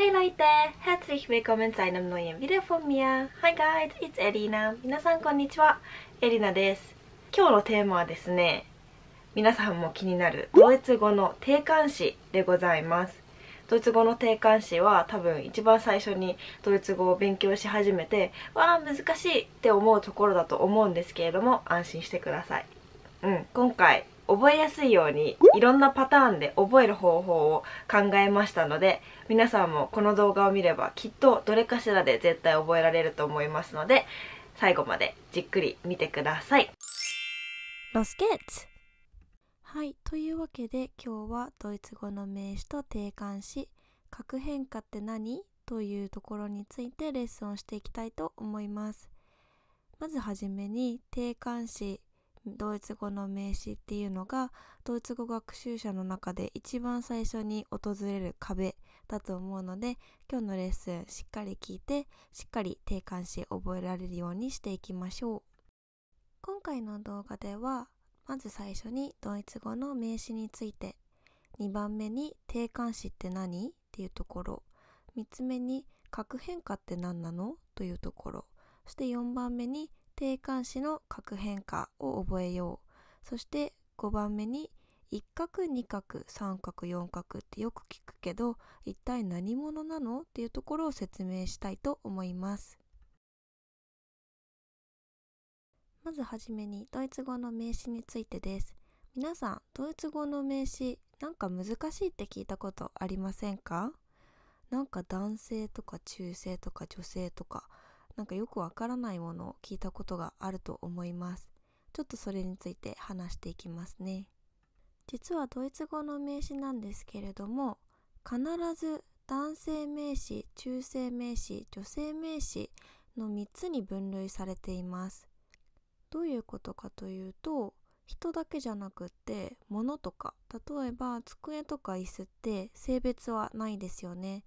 Hey Leute, herzlich willkommen zu einem neuen Video von mir. Hi guys, it's Elina. 皆さんこんにちは、エリナです。今日のテーマはですね、皆さんも気になるドイツ語の定冠詞でございます。ドイツ語の定冠詞は多分一番最初にドイツ語を勉強し始めて、わあ難しいって思うところだと思うんですけれども、安心してください。うん、今回覚えやすいようにいろんなパターンで覚える方法を考えましたので皆さんもこの動画を見ればきっとどれかしらで絶対覚えられると思いますので最後までじっくり見てください。ロスケッツはいというわけで今日はドイツ語の名詞と定冠詞「核変化って何?」というところについてレッスンをしていきたいと思います。まずはじめに定冠詞ドイツ語の名詞っていうのがドイツ語学習者の中で一番最初に訪れる壁だと思うので今日のレッスンしっかり聞いてしっかり定冠詞覚えられるようにしていきましょう今回の動画ではまず最初にドイツ語の名詞について2番目に定冠詞って何っていうところ3つ目に核変化って何なのというところそして4番目に定冠詞の角変化を覚えようそして5番目に一角二角三角四角ってよく聞くけど一体何者なのっていうところを説明したいと思いますまずはじめにドイツ語の名詞についてです皆さんドイツ語の名詞なんか難しいって聞いたことありませんかなんか男性とか中性とか女性とかなんかよくわからないものを聞いたことがあると思います。ちょっとそれについて話していきますね。実はドイツ語の名詞なんですけれども、必ず男性名詞、中性名詞、女性名詞の3つに分類されています。どういうことかというと、人だけじゃなくって物とか例えば机とか椅子って性別はないですよね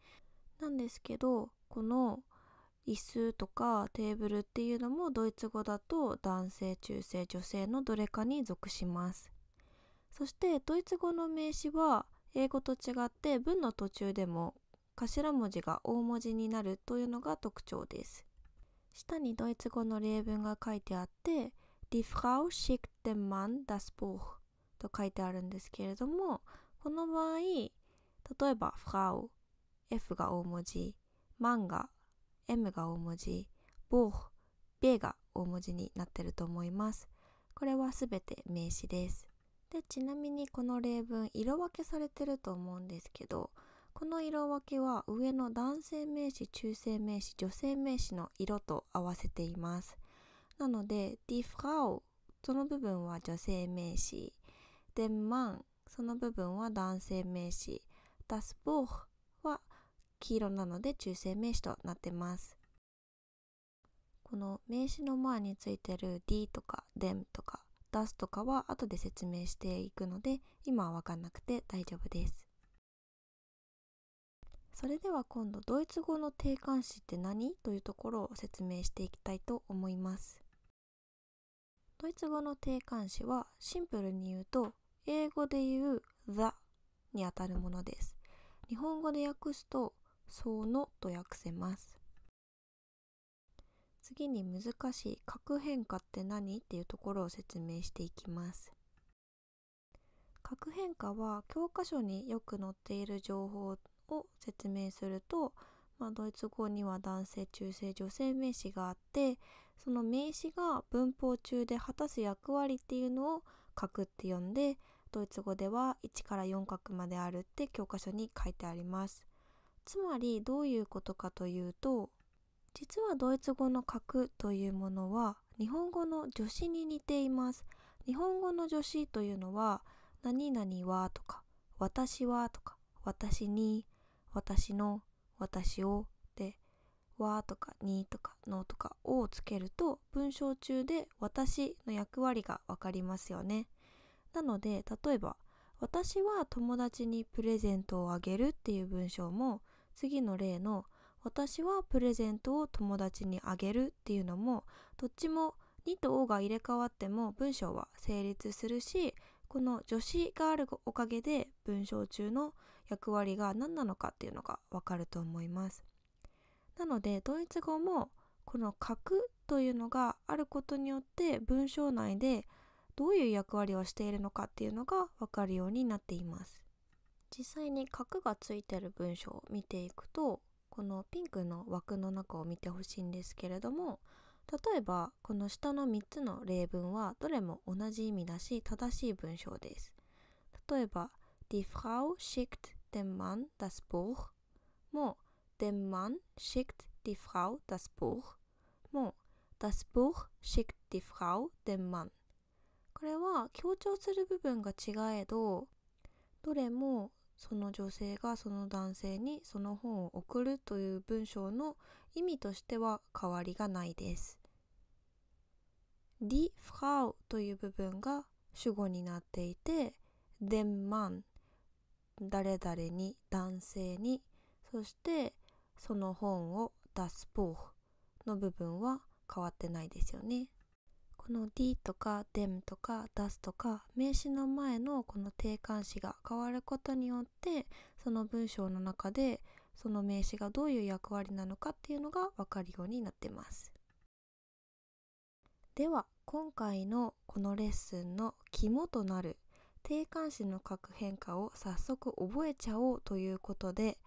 なんですけどこの椅子とかテーブルっていうのもドイツ語だと男性中性女性のどれかに属しますそしてドイツ語の名詞は英語と違って文の途中でも頭文字が大文字になるというのが特徴です下にドイツ語の例文が書いてあって「Die Frau schickt dem Mann das Buch」と書いてあるんですけれどもこの場合例えば「Frau」F が大文字「マン」が M が大文字、ボー、B が大文字になってると思います。これはすべて名詞です。で、ちなみにこの例文、色分けされてると思うんですけど、この色分けは上の男性名詞、中性名詞、女性名詞の色と合わせています。なので、die Frau その部分は女性名詞、den Mann その部分は男性名詞、das Buch 黄色なので中性名詞となってます。この名詞の前についてる D とか them とか das とかは後で説明していくので今はわかんなくて大丈夫です。それでは今度ドイツ語の定冠詞って何というところを説明していきたいと思います。ドイツ語の定冠詞はシンプルに言うと英語で言う the にあたるものです。日本語で訳すとそのと訳せます。次に難しい核変化って何っていうところを説明していきます。核変化は教科書によく載っている情報を説明すると、まあ、ドイツ語には男性中性女性名詞があってその名詞が文法中で果たす役割っていうのを核って呼んでドイツ語では1から4角まであるって教科書に書いてあります。つまりどういうことかというと実はドイツ語の格というものは日本語の助詞に似ています日本語の助詞というのは何々はとか私はとか私に私の私をではとかにとかのとかをつけると文章中で私の役割が分かりますよねなので例えば私は友達にプレゼントをあげるっていう文章も次の例の私はプレゼントを友達にあげるっていうのもどっちもに」と「お」が入れ替わっても文章は成立するしこの助詞があるおかげで文章中の役割が何なのかっていうのがわかると思います。なのでドイツ語もこの「書く」というのがあることによって文章内でどういう役割をしているのかっていうのがわかるようになっています。実際に角がついてる文章を見ていくとこのピンクの枠の中を見てほしいんですけれども例えばこの下の3つの例文はどれも同じ意味だし正しい文章です。例えば「Die Frau schickt dem Mann das Buch」も「dem Mann schickt die Frau das Buch」も「das Buch schickt die Frau dem Mann」これは強調する部分が違えどどれもその女性がその男性にその本を送るという文章の意味としては変わりがないです。die Frau という部分が主語になっていて den Mann 誰々に男性にそしてその本を das Buch の部分は変わってないですよね。この D とか d e m とか das とか名詞の前のこの定冠詞が変わることによってその文章の中でその名詞がどういう役割なのかっていうのが分かるようになってます。では今回のこのレッスンの肝となる定冠詞の各変化を早速覚えちゃおうということで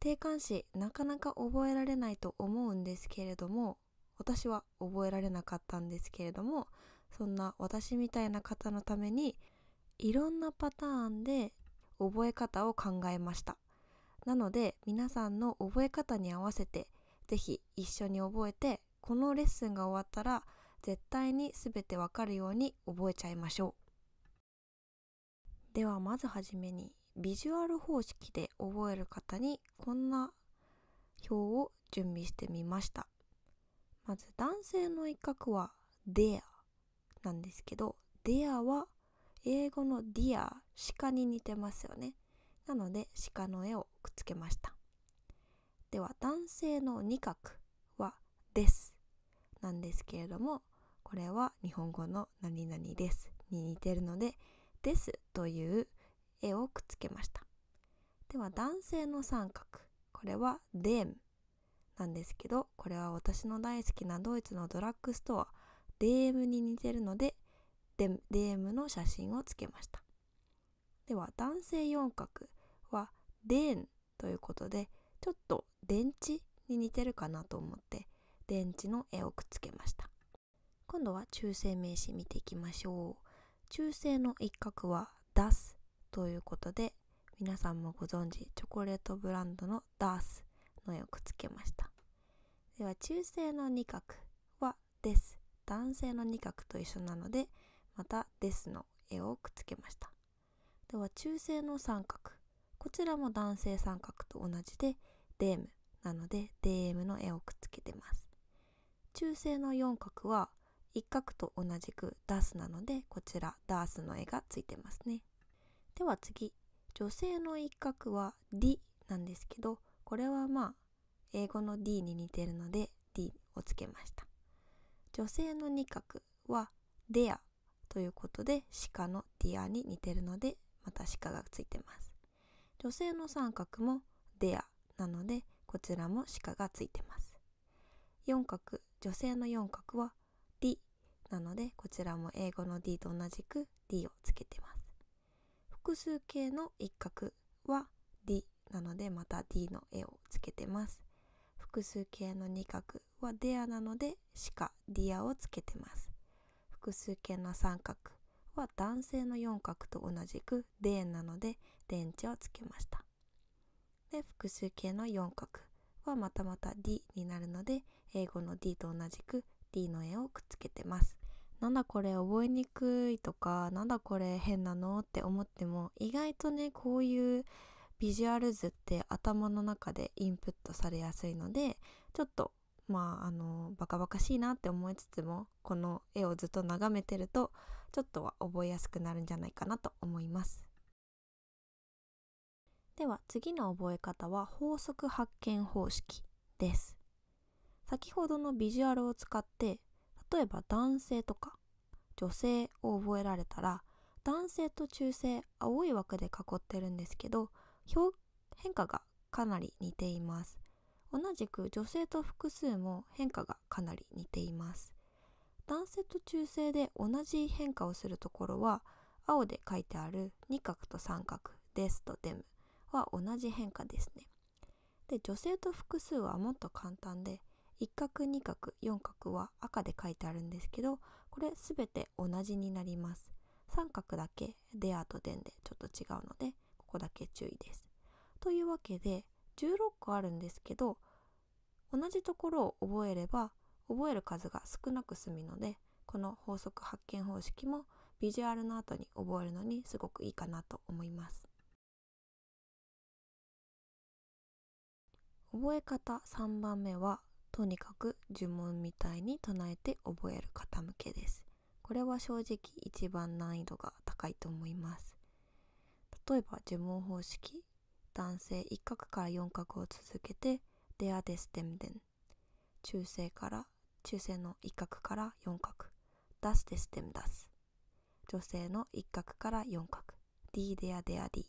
定冠詞なかなか覚えられないと思うんですけれども私は覚えられなかったんですけれどもそんな私みたいな方のためにいろんなパターンで覚え方を考えましたなので皆さんの覚え方に合わせて是非一緒に覚えてこのレッスンが終わったら絶対に全てわかるように覚えちゃいましょうではまずはじめにビジュアル方式で覚える方にこんな表を準備してみましたまず男性の一角は t h e なんですけど t h e は英語の deer 鹿に似てますよねなので鹿の絵をくっつけましたでは男性の二角はですなんですけれどもこれは日本語の何々ですに似てるのでですという絵をくっつけましたでは男性の三角これは them なんですけどこれは私の大好きなドイツのドラッグストア DM に似てるので DM の写真をつけましたでは男性四角は電ということでちょっと電池に似てるかなと思って電池の絵をくっつけました今度は中性名詞見ていきましょう中性の一角は出スということで皆さんもご存知チョコレートブランドのダースの絵をくっつけました。では、中性の2角はです。男性の2角と一緒なので、またですの絵をくっつけました。では、中性の三角。こちらも男性三角と同じで、デームなので、デームの絵をくっつけてます。中性の四角は、一角と同じくダースなので、こちらダースの絵がついてますね。では次、女性の一角は D なんですけど、これはまあ英語の D に似てるので D をつけました女性の二角はデアということで鹿のディアに似てるのでまた鹿がついてます女性の三角もデアなのでこちらも鹿がついてます四角女性の四角は D なのでこちらも英語の D と同じく D をつけてます複数形の一角は D なのでまた D の絵をつけてます。複数形の2角はデアなのでしかディアをつけてます。複数形の三角は男性の4角と同じくデンなので電池をつけました。で複数形の4角はまたまた D になるので英語の D と同じく D の絵をくっつけてます。なんだこれ覚えにくいとかなんだこれ変なのって思っても意外とねこういうビジュアル図って頭の中でインプットされやすいのでちょっとまああのバカバカしいなって思いつつもこの絵をずっと眺めてるとちょっとは覚えやすくなるんじゃないかなと思いますでは次の覚え方は法則発見方式です先ほどのビジュアルを使って例えば男性とか女性を覚えられたら男性と中性青い枠で囲ってるんですけど表変化がかなり似ています同じく女性と複数も変化がかなり似ています男性と中性で同じ変化をするところは青で書いてある二角と三角ですとデムは同じ変化ですねで女性と複数はもっと簡単で一角二角四角は赤で書いてあるんですけどこれ全て同じになります三角だけでアとデンでちょっと違うのでだけ注意です。というわけで16個あるんですけど同じところを覚えれば覚える数が少なく済むのでこの法則発見方式もビジュアルの後に覚えるのにすごくいいかなと思います。覚え方3番目はとにかく呪文みたいに唱えて覚える方向けです。これは正直一番難易度が高いと思います。例えば呪文方式男性一角から四角を続けて「デアデステムデン」中性から中性の一角から四角ダスデステムダス」女性の一角から四角ディデアデアディ」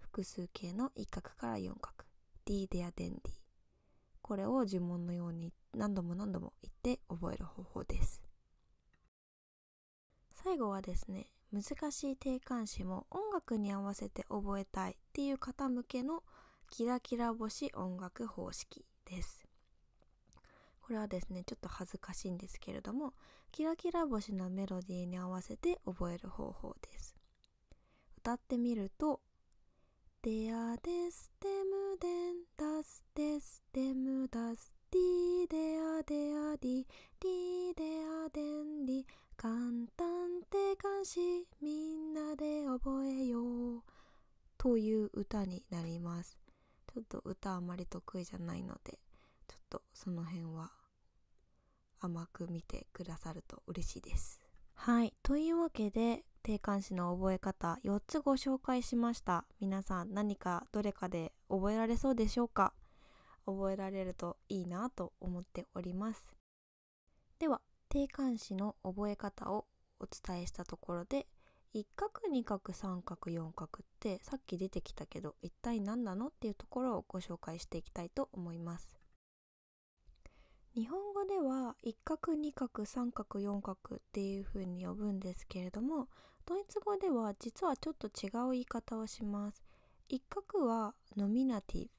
複数形の一角から四角ディデアデンディ」これを呪文のように何度も何度も言って覚える方法です最後はですね難しい定冠詞も音楽に合わせて覚えたいっていう方向けのキラキラ星音楽方式です。これはですね、ちょっと恥ずかしいんですけれども、キラキラ星のメロディーに合わせて覚える方法です。歌ってみると、デアデステムデンダスデステムダスディデアデアディディデアデンディ簡単って漢みんなで覚えようという歌になりますちょっと歌あまり得意じゃないのでちょっとその辺は甘く見てくださると嬉しいですはいというわけで定冠詞の覚え方4つご紹介しました皆さん何かどれかで覚えられそうでしょうか覚えられるといいなと思っておりますでは定冠詞の覚え方をお伝えしたところで一角二角三角四角ってさっき出てきたけど一体何なのっていうところをご紹介していきたいと思います。日本語では一角二角三角四角っていう風に呼ぶんですけれどもドイツ語では実はちょっと違う言い方をします。一角はノミナティブ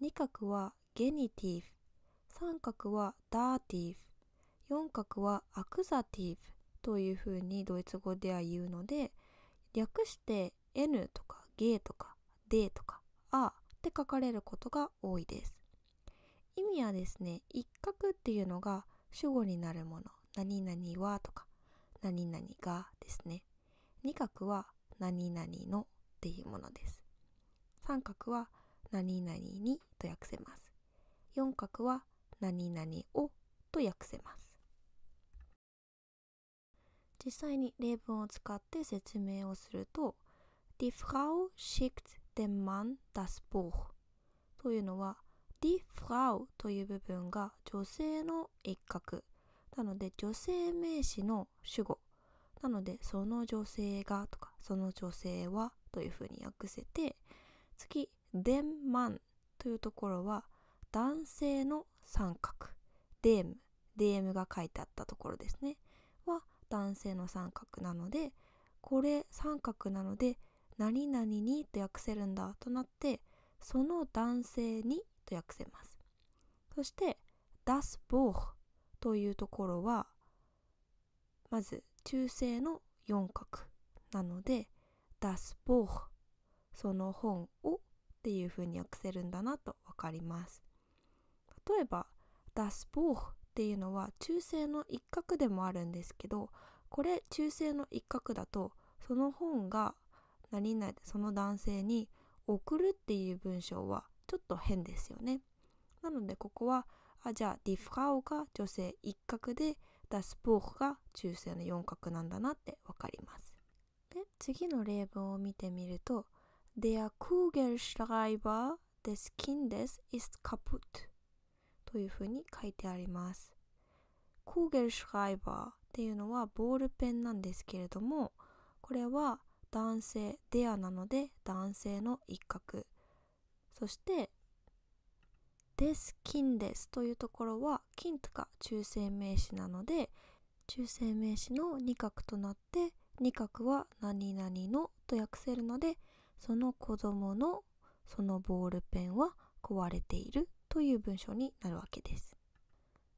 二角はゲニティブ三角はダーティブ4角はアクザティブというふうにドイツ語では言うので略して N とかゲとかーとかアって書かれることが多いです意味はですね一角っていうのが主語になるもの何々はとか何々がですね二角は何々のっていうものです三角は何々にと訳せます四角は何々をと訳せます実際に例文を使って説明をすると Die Frau schickt d e n Mann das Buch というのは Die Frau という部分が女性の一角なので女性名詞の主語なのでその女性がとかその女性はというふうに訳せて次 d e n Mann というところは男性の三角 dem DM が書いてあったところですね男性の三角なのでこれ三角なので何々にと訳せるんだとなってその男性にと訳せますそして「das Buch」というところはまず中性の四角なので「das Buch」その本をっていうふうに訳せるんだなと分かります例えば「das Buch」っていうのは中性の一角でもあるんですけどこれ中性の一角だとその本が何々その男性に送るっていう文章はちょっと変ですよね。なのでここはあじゃあディフカオが女性一角でダスポークが中性の四角なんだなって分かります。で次の例文を見てみると「Der Kugelschreiber des Kindes i s k a p u t というふうに書いてあります。コーゲルシュライバーっていうのはボールペンなんですけれどもこれは男性デアなので男性の一角そしてです金ですというところは金とか中性名詞なので中性名詞の2角となって2角は何々のと訳せるのでその子供のそのボールペンは壊れているという文章になるわけです。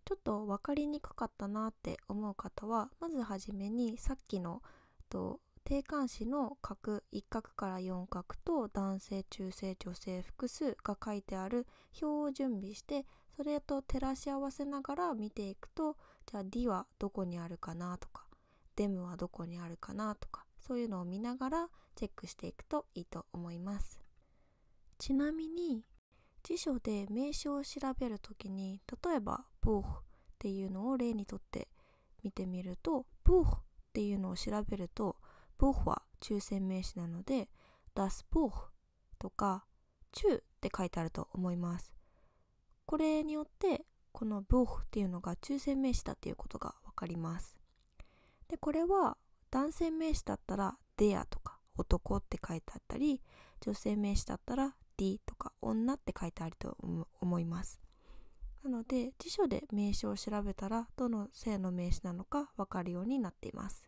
ちょっと分かりにくかったなって思う方はまずはじめにさっきのと定冠詞の角1角から4角と男性中性女性複数が書いてある表を準備してそれと照らし合わせながら見ていくとじゃあ D はどこにあるかなとかデムはどこにあるかなとかそういうのを見ながらチェックしていくといいと思いますちなみに辞書で名称を調べる時に例えば「ブーフ」っていうのを例にとって見てみると「ブーフ」っていうのを調べると「ブーフ」は抽選名詞なので「ダスブーフ」とか「チュって書いてあると思います。これによってこの「ブーフ」っていうのが抽選名詞だっていうことが分かります。でこれは男性名詞だったら「デア」とか「男」って書いてあったり女性名詞だったらりとか女って書いてあると思います。なので辞書で名詞を調べたらどの性の名詞なのかわかるようになっています。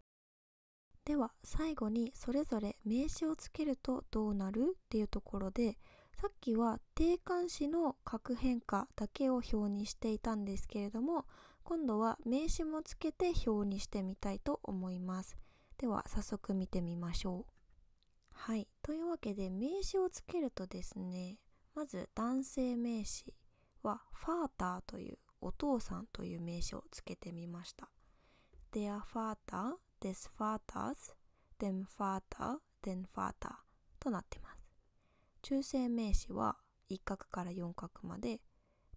では最後にそれぞれ名詞をつけるとどうなるっていうところでさっきは定冠詞の核変化だけを表にしていたんですけれども今度は名詞もつけて表にしてみたいと思います。では早速見てみましょう。はい。というわけで、名詞をつけるとですね、まず男性名詞は、ファーターという、お父さんという名詞をつけてみました。their father, this fathers, them father, then father となってます。中性名詞は、一角から四角まで、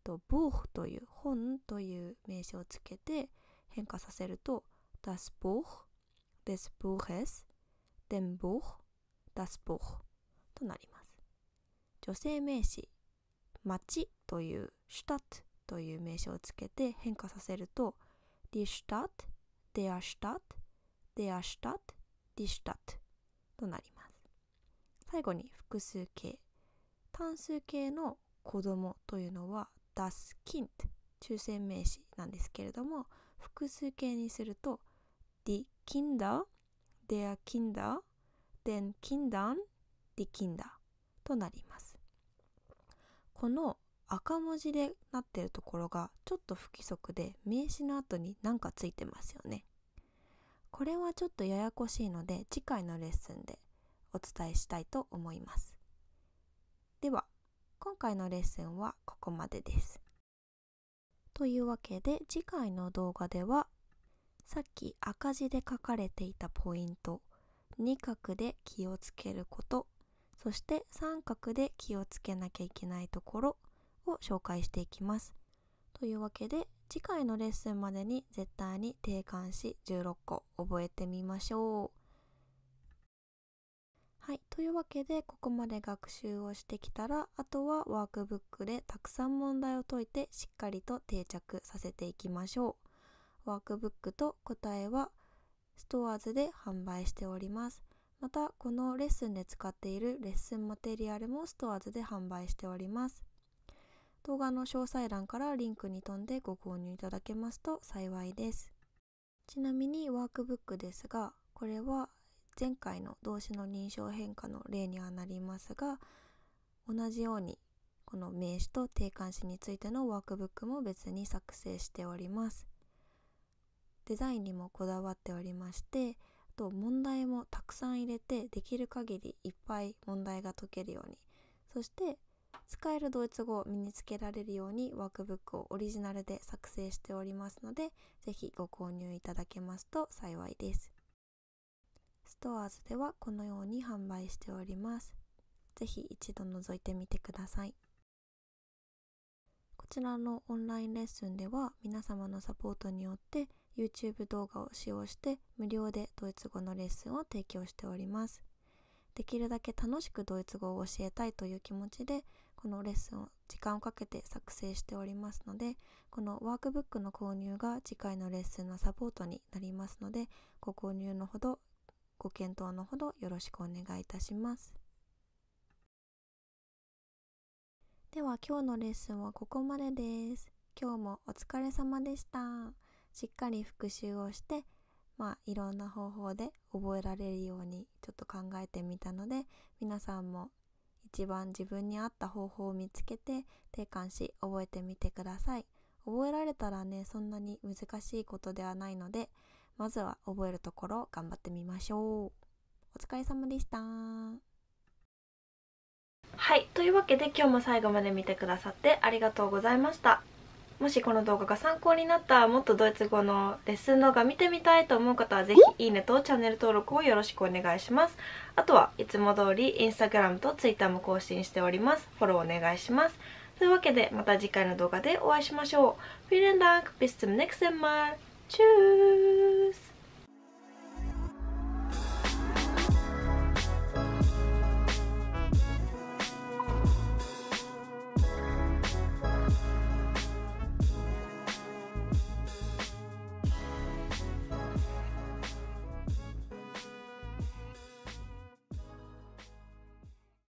と、buch という本という名詞をつけて変化させると、das Buch, des Buches, d e n Buch das Buch となります。女性名詞、町という Stadt という名詞をつけて変化させると die Stadt, der Stadt, der Stadt, die Stadt となります。最後に複数形、単数形の子供というのは das Kind 中性名詞なんですけれども複数形にすると die Kinder, der Kinder, den Kindern die Kinder となります。この赤文字でなってるところがちょっと不規則で名詞の後に何かついてますよね。これはちょっとややこしいので次回のレッスンでお伝えしたいと思います。では今回のレッスンはここまでです。というわけで次回の動画ではさっき赤字で書かれていたポイント二角で気をつけることそして三角で気をつけなきゃいけないところを紹介していきます。というわけで次回のレッスンまでに絶対に定冠詞16個覚えてみましょう。はい。というわけで、ここまで学習をしてきたら、あとはワークブックでたくさん問題を解いてしっかりと定着させていきましょう。ワークブックと答えはストアーズで販売しております。また、このレッスンで使っているレッスンマテリアルもストアーズで販売しております。動画の詳細欄からリンクに飛んでご購入いただけますと幸いです。ちなみにワークブックですが、これは前回の動詞の認証変化の例にはなりますが、同じようにこの名詞と定冠詞についてのワークブックも別に作成しております。デザインにもこだわっておりましてあと問題もたくさん入れてできる限りいっぱい問題が解けるようにそして使えるドイツ語を身につけられるようにワークブックをオリジナルで作成しておりますので是非ご購入いただけますと幸いですストアーズではこのように販売しております是非一度覗いてみてくださいこちらのオンラインレッスンでは皆様のサポートによって YouTube 動画を使用して無料でドイツ語のレッスンを提供しております。できるだけ楽しくドイツ語を教えたいという気持ちでこのレッスンを時間をかけて作成しておりますのでこのワークブックの購入が次回のレッスンのサポートになりますのでご購入のほどご検討のほどよろしくお願いいたします。では今日のレッスンはここまでです。今日もお疲れ様でした。しっかり復習をして、まあ、いろんな方法で覚えられるようにちょっと考えてみたので皆さんも一番自分に合った方法を見つけて定冠し覚えてみてください覚えられたらねそんなに難しいことではないのでまずは覚えるところ頑張ってみましょうお疲れ様でしたはいというわけで今日も最後まで見てくださってありがとうございましたもしこの動画が参考になったもっとドイツ語のレッスン動画見てみたいと思う方はぜひいいねとチャンネル登録をよろしくお願いしますあとはいつも通りインスタグラムとツイッターも更新しておりますフォローお願いしますというわけでまた次回の動画でお会いしましょう Vielen Dank bis zum nächsten Mal Tschüss